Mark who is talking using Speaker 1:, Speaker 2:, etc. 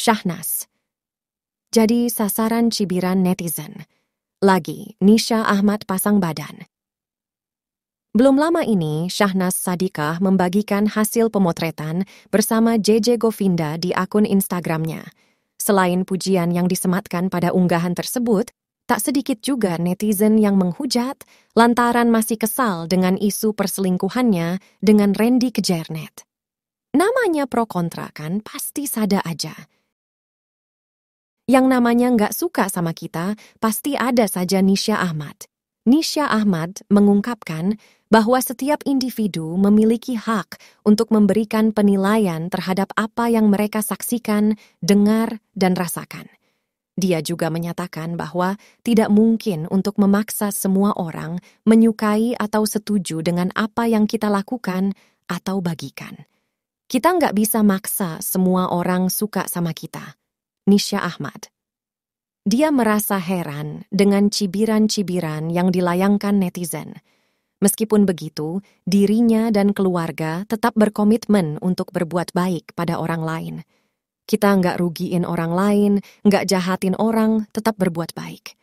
Speaker 1: Syahnas. Jadi sasaran cibiran netizen. Lagi, Nisha Ahmad pasang badan. Belum lama ini, Syahnas Sadikah membagikan hasil pemotretan bersama JJ Govinda di akun Instagramnya. Selain pujian yang disematkan pada unggahan tersebut, tak sedikit juga netizen yang menghujat lantaran masih kesal dengan isu perselingkuhannya dengan Randy Kejernet. Namanya pro kontra kan pasti sada aja. Yang namanya nggak suka sama kita, pasti ada saja Nisha Ahmad. Nisha Ahmad mengungkapkan bahwa setiap individu memiliki hak untuk memberikan penilaian terhadap apa yang mereka saksikan, dengar, dan rasakan. Dia juga menyatakan bahwa tidak mungkin untuk memaksa semua orang menyukai atau setuju dengan apa yang kita lakukan atau bagikan. Kita nggak bisa maksa semua orang suka sama kita. Nisha Ahmad. Dia merasa heran dengan cibiran-cibiran yang dilayangkan netizen. Meskipun begitu, dirinya dan keluarga tetap berkomitmen untuk berbuat baik pada orang lain. Kita nggak rugiin orang lain, nggak jahatin orang, tetap berbuat baik.